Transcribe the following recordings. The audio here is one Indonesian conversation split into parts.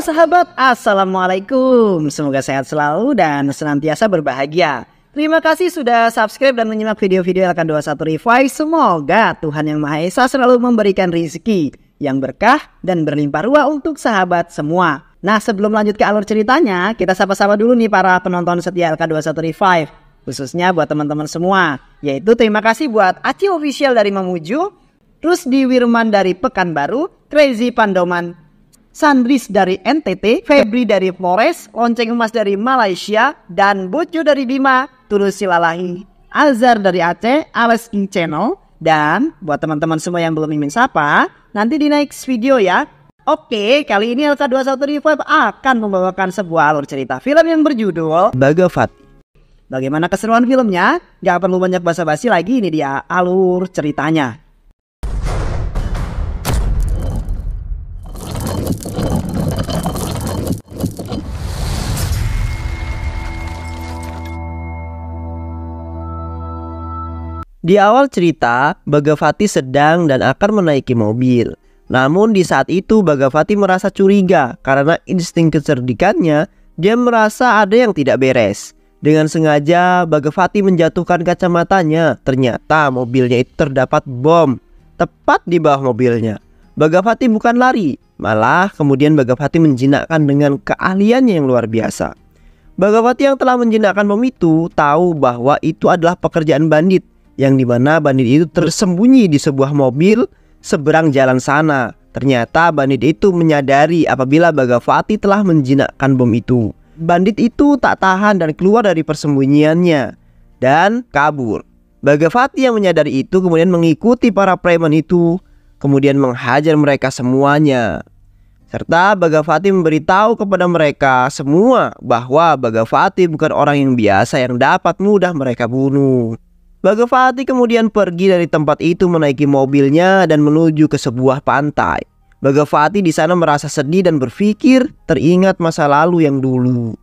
sahabat, Assalamualaikum. Semoga sehat selalu dan senantiasa berbahagia. Terima kasih sudah subscribe dan menyimak video-video Elkan 21 Revive. Semoga Tuhan Yang Maha Esa selalu memberikan rezeki yang berkah dan berlimpah ruah untuk sahabat semua. Nah sebelum lanjut ke alur ceritanya, kita sapa-sapa dulu nih para penonton setia LK21 Revive. Khususnya buat teman-teman semua. Yaitu terima kasih buat Aci Official dari Mamuju, Rusdi Wirman dari Pekanbaru, Crazy Pandoman Sandris dari NTT, Febri dari Flores, Lonceng Emas dari Malaysia, dan Bucu dari Bima, Tulus Silalahi, Alzar dari Aceh, Alex King Channel, dan buat teman-teman semua yang belum ingin sapa, nanti di next video ya. Oke, kali ini LK21 Revive akan membawakan sebuah alur cerita film yang berjudul Bagavati. Bagaimana keseruan filmnya? Gak perlu banyak basa-basi lagi, ini dia alur ceritanya. Di awal cerita, Bagavati sedang dan akan menaiki mobil. Namun di saat itu Bagavati merasa curiga karena insting kecerdikannya dia merasa ada yang tidak beres. Dengan sengaja Bagavati menjatuhkan kacamatanya. Ternyata mobilnya itu terdapat bom tepat di bawah mobilnya. Bagavati bukan lari, malah kemudian Bagavati menjinakkan dengan keahliannya yang luar biasa. Bagavati yang telah menjinakkan bom itu tahu bahwa itu adalah pekerjaan bandit yang dimana bandit itu tersembunyi di sebuah mobil seberang jalan sana. Ternyata bandit itu menyadari apabila Bagavati telah menjinakkan bom itu. Bandit itu tak tahan dan keluar dari persembunyiannya dan kabur. Bagavati yang menyadari itu kemudian mengikuti para preman itu, kemudian menghajar mereka semuanya. Serta Bagavati memberitahu kepada mereka semua bahwa Bagavati bukan orang yang biasa yang dapat mudah mereka bunuh. Bagavati kemudian pergi dari tempat itu menaiki mobilnya dan menuju ke sebuah pantai. Bagavati di sana merasa sedih dan berpikir teringat masa lalu yang dulu.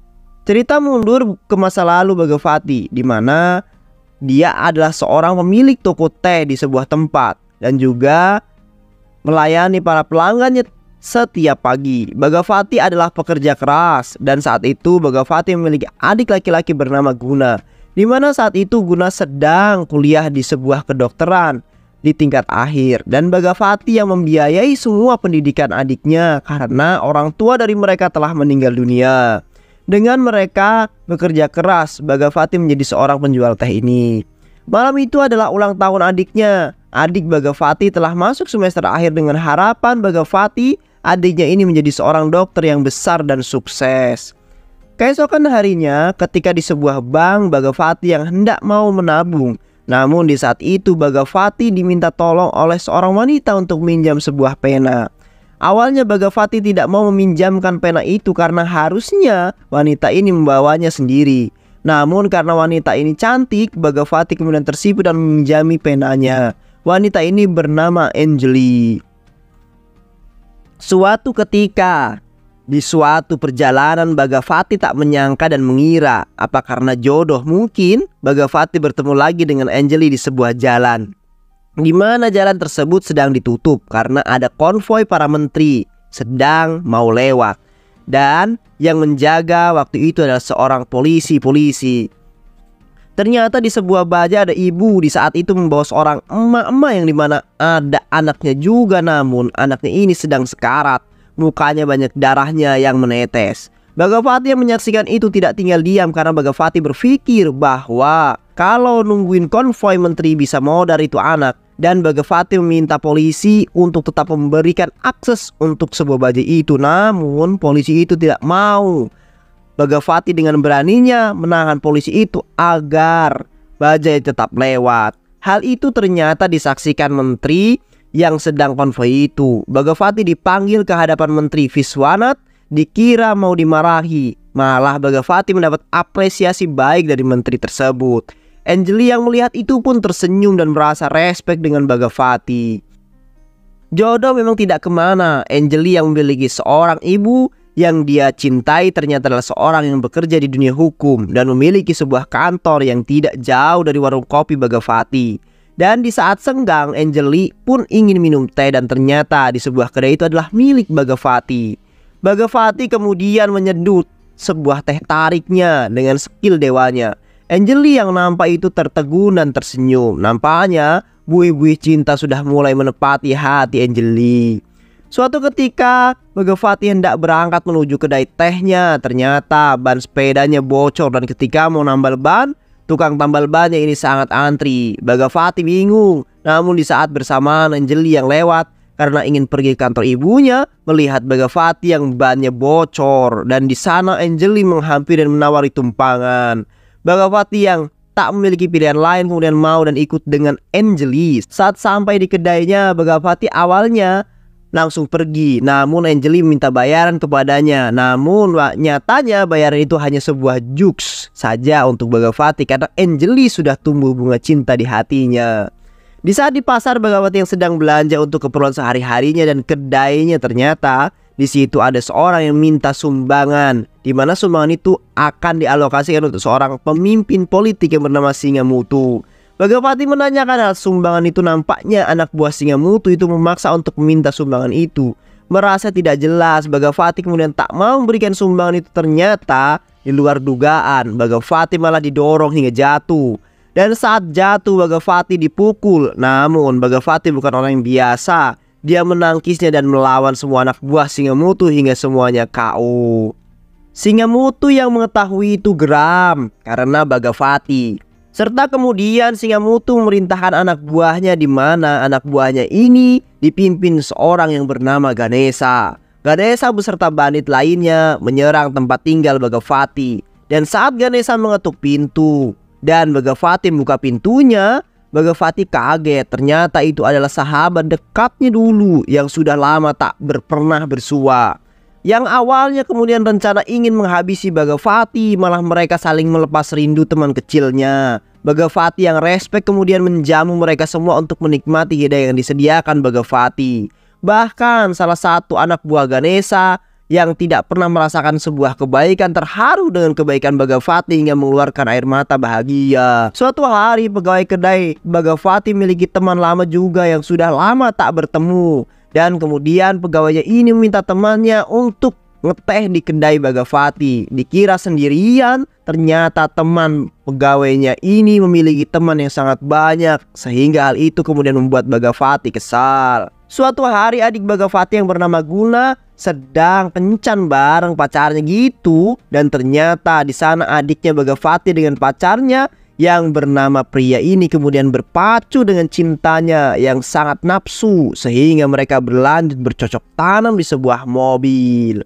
Cerita mundur ke masa lalu Bagavati di mana dia adalah seorang pemilik toko teh di sebuah tempat dan juga melayani para pelanggannya setiap pagi. Bagavati adalah pekerja keras dan saat itu Bagavati memiliki adik laki-laki bernama Guna di mana saat itu Guna sedang kuliah di sebuah kedokteran di tingkat akhir dan Bagavati yang membiayai semua pendidikan adiknya karena orang tua dari mereka telah meninggal dunia. Dengan mereka bekerja keras, Bagavati menjadi seorang penjual teh ini. Malam itu adalah ulang tahun adiknya. Adik Bagavati telah masuk semester akhir dengan harapan Bagavati adiknya ini menjadi seorang dokter yang besar dan sukses. Keesokan harinya, ketika di sebuah bank, Bagavati yang hendak mau menabung. Namun di saat itu Bagavati diminta tolong oleh seorang wanita untuk minjam sebuah pena. Awalnya Bagavati tidak mau meminjamkan pena itu karena harusnya wanita ini membawanya sendiri. Namun karena wanita ini cantik, Bagavati kemudian tersipu dan meminjami penanya. Wanita ini bernama Angeli. Suatu ketika, di suatu perjalanan Bagavati tak menyangka dan mengira apa karena jodoh mungkin Bagavati bertemu lagi dengan Angeli di sebuah jalan. Di mana jalan tersebut sedang ditutup karena ada konvoi para menteri sedang mau lewat. Dan yang menjaga waktu itu adalah seorang polisi-polisi. Ternyata di sebuah baja ada ibu di saat itu membawa seorang emak-emak yang dimana ada anaknya juga namun anaknya ini sedang sekarat. Mukanya banyak darahnya yang menetes. Bagavati yang menyaksikan itu tidak tinggal diam karena Bagavati berpikir bahwa kalau nungguin konvoi menteri bisa modar itu anak dan Bagavati meminta polisi untuk tetap memberikan akses untuk sebuah baju itu namun polisi itu tidak mau Bagavati dengan beraninya menahan polisi itu agar bajai tetap lewat hal itu ternyata disaksikan menteri yang sedang konvoi itu. Bagavati dipanggil ke hadapan Menteri Viswanath. dikira mau dimarahi. Malah Bagavati mendapat apresiasi baik dari menteri tersebut. Angeli yang melihat itu pun tersenyum dan merasa respek dengan Bagavati. Jodoh memang tidak kemana. Angeli yang memiliki seorang ibu yang dia cintai ternyata adalah seorang yang bekerja di dunia hukum dan memiliki sebuah kantor yang tidak jauh dari warung kopi Bagavati. Dan di saat senggang, Angel pun ingin minum teh dan ternyata di sebuah kedai itu adalah milik Bagavati. Bagavati kemudian menyedut sebuah teh tariknya dengan skill dewanya. Angel yang nampak itu tertegun dan tersenyum. Nampaknya buih-buih cinta sudah mulai menepati hati Angel Suatu ketika Bagavati hendak berangkat menuju kedai tehnya Ternyata ban sepedanya bocor dan ketika mau nambal ban Tukang tambal ban yang ini sangat antri. Bagavati bingung. Namun di saat bersamaan Anjeli yang lewat karena ingin pergi ke kantor ibunya melihat Bagavati yang bannya bocor dan di sana Anjeli menghampiri dan menawari tumpangan. Bagavati yang tak memiliki pilihan lain kemudian mau dan ikut dengan Angelis. Saat sampai di kedainya Bagavati awalnya langsung pergi. Namun Angeli minta bayaran kepadanya. Namun nyatanya bayaran itu hanya sebuah jux saja untuk Bagawati karena Angeli sudah tumbuh bunga cinta di hatinya. Di saat di pasar Bagawati yang sedang belanja untuk keperluan sehari-harinya dan kedainya ternyata di situ ada seorang yang minta sumbangan di mana sumbangan itu akan dialokasikan untuk seorang pemimpin politik yang bernama Singa Mutu. Bagapati menanyakan hal sumbangan itu nampaknya anak buah singa mutu itu memaksa untuk meminta sumbangan itu. Merasa tidak jelas, Bagapati kemudian tak mau memberikan sumbangan itu ternyata di luar dugaan. Bagapati malah didorong hingga jatuh. Dan saat jatuh Bagapati dipukul. Namun Bagapati bukan orang yang biasa. Dia menangkisnya dan melawan semua anak buah singa mutu hingga semuanya KO. Singa mutu yang mengetahui itu geram karena Bagavati serta kemudian singa mutu memerintahkan anak buahnya di mana anak buahnya ini dipimpin seorang yang bernama Ganesa. Ganesa beserta bandit lainnya menyerang tempat tinggal Bagavati. Dan saat Ganesa mengetuk pintu dan Bagavati membuka pintunya, Bagavati kaget ternyata itu adalah sahabat dekatnya dulu yang sudah lama tak berpernah bersua. Yang awalnya kemudian rencana ingin menghabisi Bagavati, malah mereka saling melepas rindu teman kecilnya. Bagavati yang respek kemudian menjamu mereka semua untuk menikmati hidayah yang disediakan Bagavati. Bahkan salah satu anak buah Ganesha yang tidak pernah merasakan sebuah kebaikan terharu dengan kebaikan Bagavati hingga mengeluarkan air mata bahagia. Suatu hari pegawai kedai Bagavati miliki teman lama juga yang sudah lama tak bertemu. Dan kemudian pegawainya ini meminta temannya untuk ngeteh di kedai Bagavati. Dikira sendirian, ternyata teman pegawainya ini memiliki teman yang sangat banyak sehingga hal itu kemudian membuat Bagavati kesal. Suatu hari adik Bagavati yang bernama Guna sedang kencan bareng pacarnya gitu dan ternyata di sana adiknya Bagavati dengan pacarnya yang bernama pria ini kemudian berpacu dengan cintanya yang sangat nafsu sehingga mereka berlanjut bercocok tanam di sebuah mobil.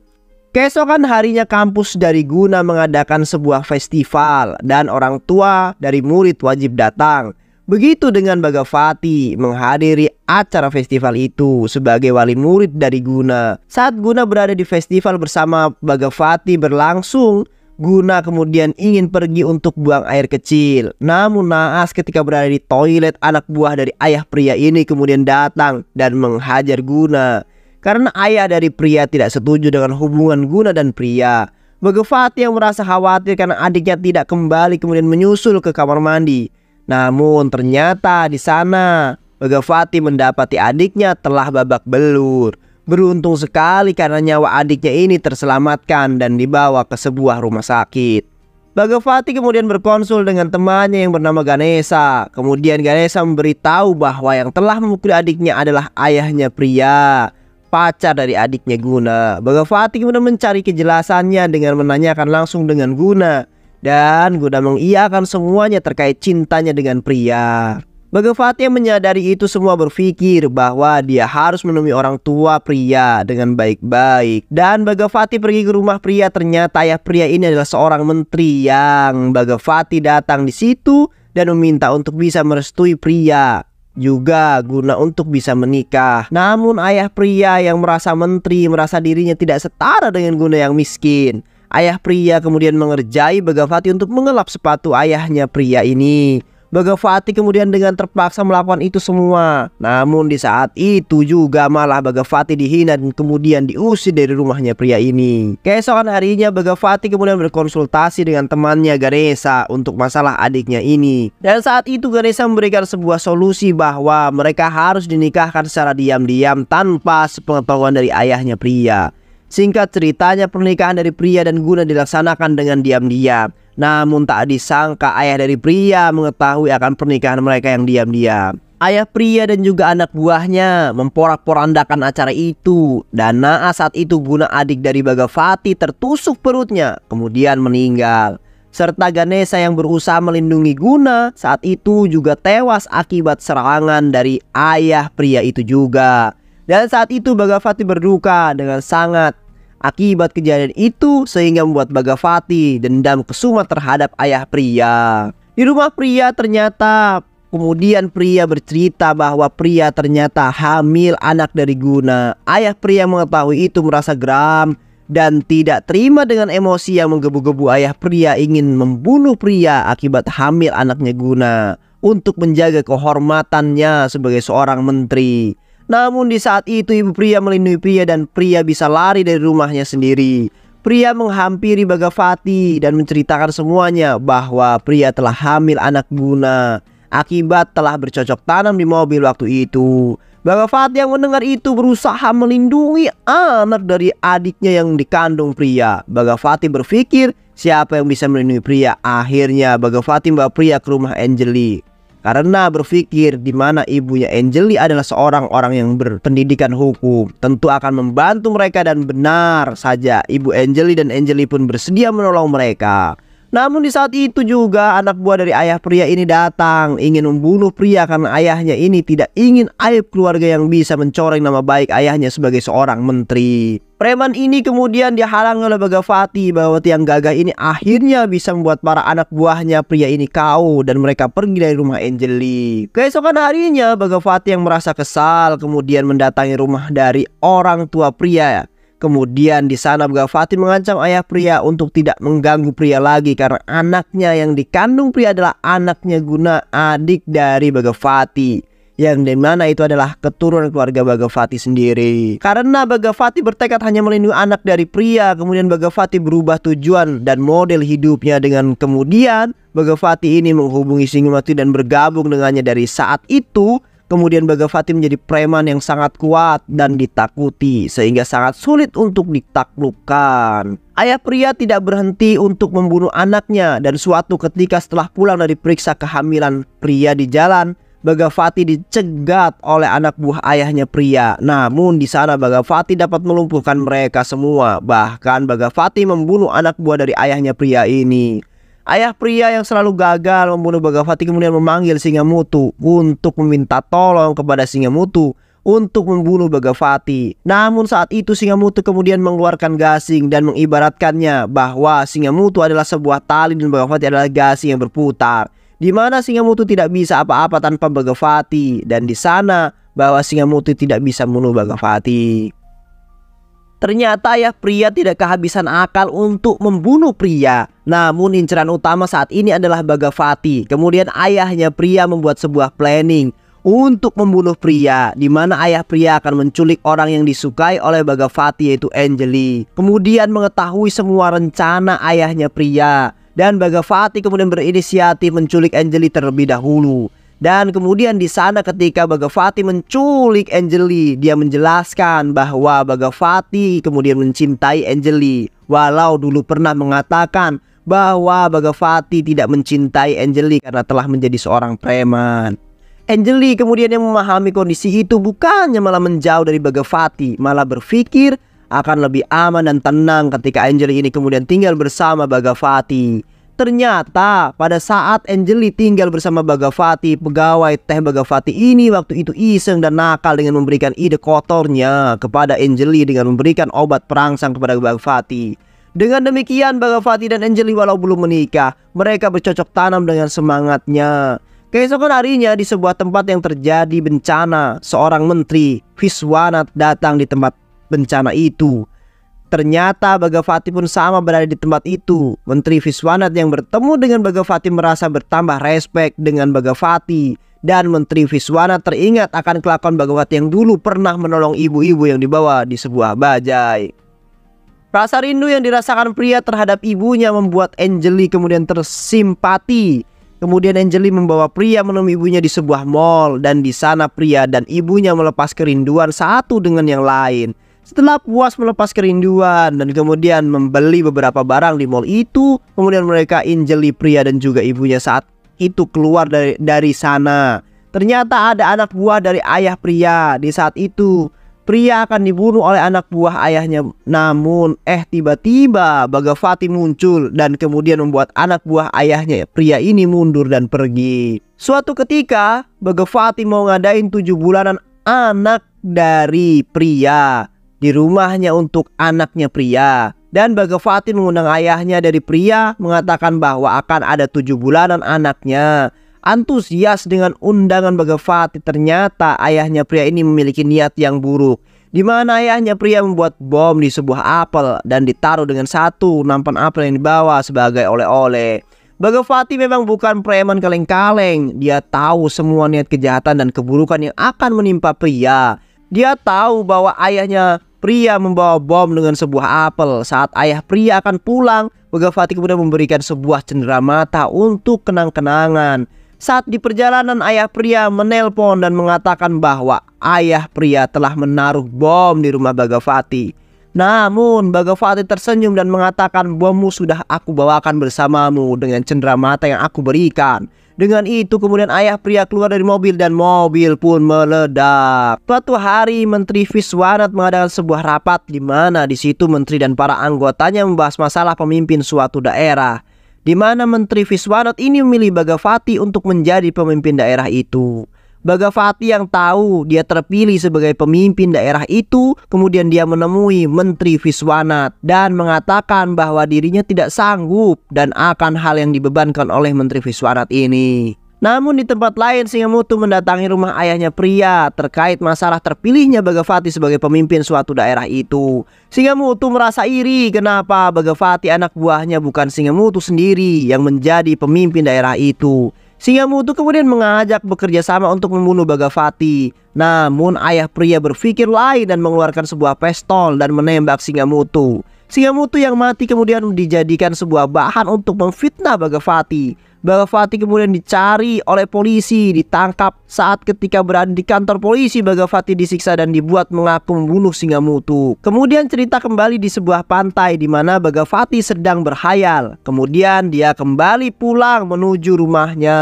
Keesokan harinya kampus dari Guna mengadakan sebuah festival dan orang tua dari murid wajib datang. Begitu dengan Bagavati menghadiri acara festival itu sebagai wali murid dari Guna. Saat Guna berada di festival bersama Bagavati berlangsung, Guna kemudian ingin pergi untuk buang air kecil Namun naas ketika berada di toilet anak buah dari ayah pria ini kemudian datang dan menghajar Guna Karena ayah dari pria tidak setuju dengan hubungan Guna dan pria Bagafati yang merasa khawatir karena adiknya tidak kembali kemudian menyusul ke kamar mandi Namun ternyata di sana Bagafati mendapati adiknya telah babak belur Beruntung sekali karena nyawa adiknya ini terselamatkan dan dibawa ke sebuah rumah sakit. Bagavati kemudian berkonsul dengan temannya yang bernama Ganesa. Kemudian Ganesa memberitahu bahwa yang telah memukul adiknya adalah ayahnya pria, pacar dari adiknya Guna. Bagavati kemudian mencari kejelasannya dengan menanyakan langsung dengan Guna. Dan Guna mengiakan semuanya terkait cintanya dengan pria. Bhagavati yang menyadari itu semua berpikir bahwa dia harus menemui orang tua pria dengan baik-baik. Dan Fatih pergi ke rumah pria ternyata ayah pria ini adalah seorang menteri yang Fatih datang di situ dan meminta untuk bisa merestui pria juga guna untuk bisa menikah. Namun ayah pria yang merasa menteri merasa dirinya tidak setara dengan guna yang miskin. Ayah pria kemudian mengerjai Bagavati untuk mengelap sepatu ayahnya pria ini. Bagavati kemudian dengan terpaksa melakukan itu semua. Namun di saat itu juga malah Bagavati dihina dan kemudian diusir dari rumahnya pria ini. Keesokan harinya Bagavati kemudian berkonsultasi dengan temannya Ganesha untuk masalah adiknya ini. Dan saat itu Ganesha memberikan sebuah solusi bahwa mereka harus dinikahkan secara diam-diam tanpa sepengetahuan dari ayahnya pria. Singkat ceritanya pernikahan dari pria dan Guna dilaksanakan dengan diam-diam namun tak disangka ayah dari pria mengetahui akan pernikahan mereka yang diam-diam. Ayah pria dan juga anak buahnya memporak-porandakan acara itu dan Naas saat itu guna adik dari Bagavati tertusuk perutnya kemudian meninggal. Serta Ganesa yang berusaha melindungi Guna saat itu juga tewas akibat serangan dari ayah pria itu juga. Dan saat itu Bagavati berduka dengan sangat Akibat kejadian itu sehingga membuat Bagavati dendam kesuma terhadap ayah pria. Di rumah pria ternyata Kemudian pria bercerita bahwa pria ternyata hamil anak dari Guna. Ayah pria mengetahui itu merasa geram dan tidak terima dengan emosi yang menggebu-gebu ayah pria ingin membunuh pria akibat hamil anaknya Guna untuk menjaga kehormatannya sebagai seorang menteri. Namun di saat itu ibu pria melindungi pria dan pria bisa lari dari rumahnya sendiri. Pria menghampiri Bagavati dan menceritakan semuanya bahwa pria telah hamil anak Guna akibat telah bercocok tanam di mobil waktu itu. Bagavati yang mendengar itu berusaha melindungi anak dari adiknya yang dikandung pria. Bagavati berpikir siapa yang bisa melindungi pria. Akhirnya Bagavati membawa pria ke rumah Angelie. Karena berpikir di mana ibunya Angeli adalah seorang orang yang berpendidikan hukum, tentu akan membantu mereka dan benar saja ibu Angeli dan Angeli pun bersedia menolong mereka. Namun di saat itu juga anak buah dari ayah pria ini datang ingin membunuh pria karena ayahnya ini tidak ingin aib keluarga yang bisa mencoreng nama baik ayahnya sebagai seorang menteri. Preman ini kemudian dihalangi oleh Bagavati bahwa tiang gagah ini akhirnya bisa membuat para anak buahnya pria ini kau dan mereka pergi dari rumah Angeli. Keesokan harinya Bagavati yang merasa kesal kemudian mendatangi rumah dari orang tua pria Kemudian di sana Abigail Fatin mengancam ayah pria untuk tidak mengganggu pria lagi karena anaknya yang dikandung pria adalah anaknya guna adik dari Fatin yang dimana itu adalah keturunan keluarga Bagavati sendiri. Karena Bagavati bertekad hanya melindungi anak dari pria, kemudian Bagavati berubah tujuan dan model hidupnya dengan kemudian Bagavati ini menghubungi Singumati dan bergabung dengannya dari saat itu Kemudian Bagavati menjadi preman yang sangat kuat dan ditakuti sehingga sangat sulit untuk ditaklukkan. Ayah pria tidak berhenti untuk membunuh anaknya dan suatu ketika setelah pulang dari periksa kehamilan pria di jalan, Bagavati dicegat oleh anak buah ayahnya pria. Namun di sana Bagavati dapat melumpuhkan mereka semua. Bahkan Bagavati membunuh anak buah dari ayahnya pria ini. Ayah pria yang selalu gagal membunuh Bagavati kemudian memanggil singa mutu untuk meminta tolong kepada singa mutu untuk membunuh Bagavati. Namun saat itu singa mutu kemudian mengeluarkan gasing dan mengibaratkannya bahwa singa mutu adalah sebuah tali dan Bagavati adalah gasing yang berputar. Di mana singa mutu tidak bisa apa-apa tanpa Bagavati dan di sana bahwa singa mutu tidak bisa membunuh Bagavati. Ternyata ayah pria tidak kehabisan akal untuk membunuh pria. Namun inceran utama saat ini adalah Bagavati. Kemudian ayahnya pria membuat sebuah planning untuk membunuh pria di mana ayah pria akan menculik orang yang disukai oleh Bagavati yaitu Angeli. Kemudian mengetahui semua rencana ayahnya pria dan Bagavati kemudian berinisiatif menculik Angeli terlebih dahulu. Dan kemudian di sana ketika Bagavati menculik Angeli, dia menjelaskan bahwa Bagavati kemudian mencintai Angeli. Walau dulu pernah mengatakan bahwa Bagavati tidak mencintai Angeli karena telah menjadi seorang preman. Angeli kemudian yang memahami kondisi itu bukannya malah menjauh dari Bagavati, malah berpikir akan lebih aman dan tenang ketika Angeli ini kemudian tinggal bersama Bagavati ternyata pada saat Angeli tinggal bersama Bagavati, pegawai teh Bagavati ini waktu itu iseng dan nakal dengan memberikan ide kotornya kepada Angeli dengan memberikan obat perangsang kepada Bagavati. Dengan demikian Bagavati dan Angeli walau belum menikah, mereka bercocok tanam dengan semangatnya. Keesokan harinya di sebuah tempat yang terjadi bencana, seorang menteri Viswanat datang di tempat bencana itu Ternyata Bagavati pun sama berada di tempat itu. Menteri Viswanath yang bertemu dengan Bagavati merasa bertambah respek dengan Bagavati. Dan Menteri Viswana teringat akan kelakuan Bagavati yang dulu pernah menolong ibu-ibu yang dibawa di sebuah bajai. Rasa rindu yang dirasakan pria terhadap ibunya membuat Angeli kemudian tersimpati. Kemudian Angeli membawa pria menemui ibunya di sebuah mall dan di sana pria dan ibunya melepas kerinduan satu dengan yang lain. Setelah puas melepas kerinduan dan kemudian membeli beberapa barang di mall itu, kemudian mereka injeli pria dan juga ibunya saat itu keluar dari dari sana. Ternyata ada anak buah dari ayah pria di saat itu. Pria akan dibunuh oleh anak buah ayahnya. Namun, eh tiba-tiba Bagavati muncul dan kemudian membuat anak buah ayahnya pria ini mundur dan pergi. Suatu ketika, Bagavati mau ngadain tujuh bulanan anak dari pria di rumahnya untuk anaknya pria. Dan Bagafati mengundang ayahnya dari pria mengatakan bahwa akan ada tujuh bulanan anaknya. Antusias dengan undangan Bagafati ternyata ayahnya pria ini memiliki niat yang buruk di mana ayahnya pria membuat bom di sebuah apel dan ditaruh dengan satu nampan apel yang dibawa sebagai oleh-oleh. Bagafati memang bukan preman kaleng-kaleng. Dia tahu semua niat kejahatan dan keburukan yang akan menimpa pria. Dia tahu bahwa ayahnya Pria membawa bom dengan sebuah apel. Saat ayah pria akan pulang, Megawati kemudian memberikan sebuah cenderamata untuk kenang-kenangan. Saat di perjalanan ayah pria menelpon dan mengatakan bahwa ayah pria telah menaruh bom di rumah Bagavati. Namun Bagavati tersenyum dan mengatakan bommu sudah aku bawakan bersamamu dengan cendera mata yang aku berikan. Dengan itu kemudian ayah pria keluar dari mobil dan mobil pun meledak. Suatu hari Menteri Viswanat mengadakan sebuah rapat di mana di situ menteri dan para anggotanya membahas masalah pemimpin suatu daerah. Di mana Menteri Viswanat ini memilih Bagavati untuk menjadi pemimpin daerah itu. Bagavati yang tahu dia terpilih sebagai pemimpin daerah itu, kemudian dia menemui Menteri Viswanath dan mengatakan bahwa dirinya tidak sanggup dan akan hal yang dibebankan oleh Menteri Viswanath ini. Namun di tempat lain Singamutu mendatangi rumah ayahnya pria terkait masalah terpilihnya Bagavati sebagai pemimpin suatu daerah itu. Singamutu merasa iri kenapa Bagavati anak buahnya bukan Singamutu sendiri yang menjadi pemimpin daerah itu. Singa Mutu kemudian mengajak bekerja sama untuk membunuh Bagavati. Namun ayah pria berpikir lain dan mengeluarkan sebuah pistol dan menembak Singa Singa Mutu yang mati kemudian dijadikan sebuah bahan untuk memfitnah Bagavati bahwa Fatih kemudian dicari oleh polisi, ditangkap saat ketika berada di kantor polisi bahwa Fatih disiksa dan dibuat mengaku membunuh singa mutu. Kemudian cerita kembali di sebuah pantai di mana bahwa Fatih sedang berhayal. Kemudian dia kembali pulang menuju rumahnya.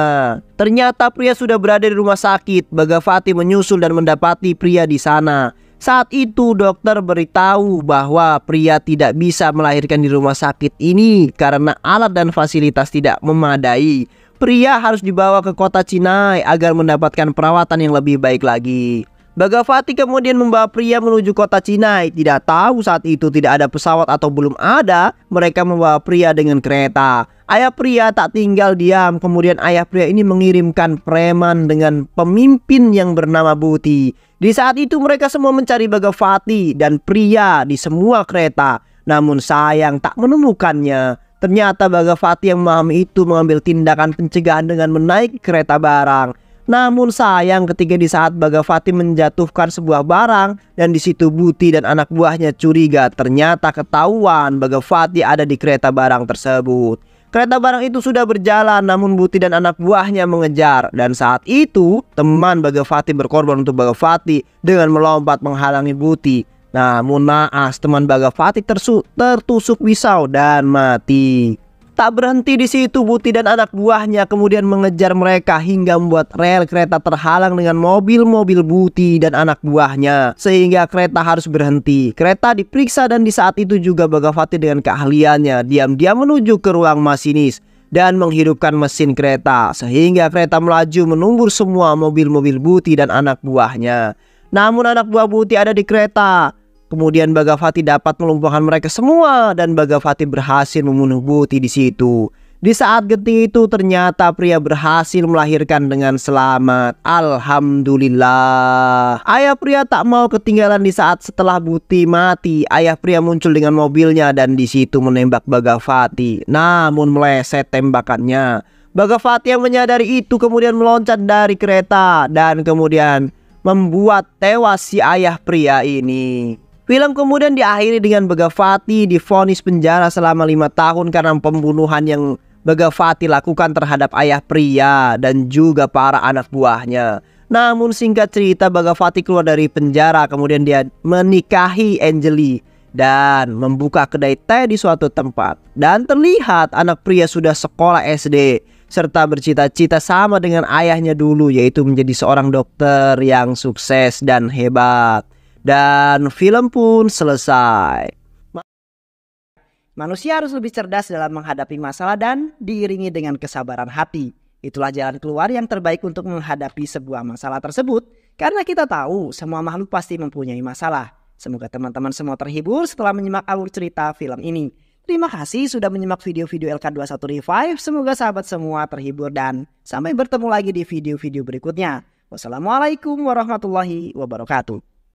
Ternyata pria sudah berada di rumah sakit. Baga Fatih menyusul dan mendapati pria di sana. Saat itu dokter beritahu bahwa pria tidak bisa melahirkan di rumah sakit ini karena alat dan fasilitas tidak memadai. Pria harus dibawa ke kota Cinai agar mendapatkan perawatan yang lebih baik lagi. Bagavati kemudian membawa pria menuju kota Cinai. Tidak tahu saat itu tidak ada pesawat atau belum ada, mereka membawa pria dengan kereta. Ayah pria tak tinggal diam, kemudian ayah pria ini mengirimkan preman dengan pemimpin yang bernama Buti di saat itu mereka semua mencari Bagavati dan pria di semua kereta. Namun sayang tak menemukannya. Ternyata Bagavati yang memahami itu mengambil tindakan pencegahan dengan menaik kereta barang. Namun sayang ketika di saat Bagavati menjatuhkan sebuah barang dan di situ Buti dan anak buahnya curiga ternyata ketahuan Bagavati ada di kereta barang tersebut. Kereta barang itu sudah berjalan namun Buti dan anak buahnya mengejar dan saat itu teman Fatih berkorban untuk Fatih dengan melompat menghalangi Buti. Namun naas teman Bagafati tertusuk pisau dan mati. Tak berhenti di situ, Buti dan anak buahnya kemudian mengejar mereka hingga membuat rel kereta terhalang dengan mobil-mobil Buti dan anak buahnya. Sehingga kereta harus berhenti. Kereta diperiksa dan di saat itu juga bagavati dengan keahliannya diam-diam menuju ke ruang masinis dan menghidupkan mesin kereta sehingga kereta melaju menumbur semua mobil-mobil Buti dan anak buahnya. Namun anak buah Buti ada di kereta Kemudian Bagavati dapat melumpuhkan mereka semua dan Bagavati berhasil membunuh Buti di situ. Di saat getih itu ternyata pria berhasil melahirkan dengan selamat Alhamdulillah Ayah pria tak mau ketinggalan di saat setelah Buti mati Ayah pria muncul dengan mobilnya dan di situ menembak Bagavati Namun meleset tembakannya Bagavati yang menyadari itu kemudian meloncat dari kereta Dan kemudian membuat tewas si ayah pria ini Film kemudian diakhiri dengan Begavati difonis penjara selama lima tahun karena pembunuhan yang Begavati lakukan terhadap ayah pria dan juga para anak buahnya. Namun singkat cerita Bagavati keluar dari penjara kemudian dia menikahi Angeli dan membuka kedai teh di suatu tempat. Dan terlihat anak pria sudah sekolah SD serta bercita-cita sama dengan ayahnya dulu yaitu menjadi seorang dokter yang sukses dan hebat dan film pun selesai. Manusia harus lebih cerdas dalam menghadapi masalah dan diiringi dengan kesabaran hati. Itulah jalan keluar yang terbaik untuk menghadapi sebuah masalah tersebut, karena kita tahu semua makhluk pasti mempunyai masalah. Semoga teman-teman semua terhibur setelah menyimak alur cerita film ini. Terima kasih sudah menyimak video-video LK21 Revive. Semoga sahabat semua terhibur dan sampai bertemu lagi di video-video berikutnya. Wassalamualaikum warahmatullahi wabarakatuh.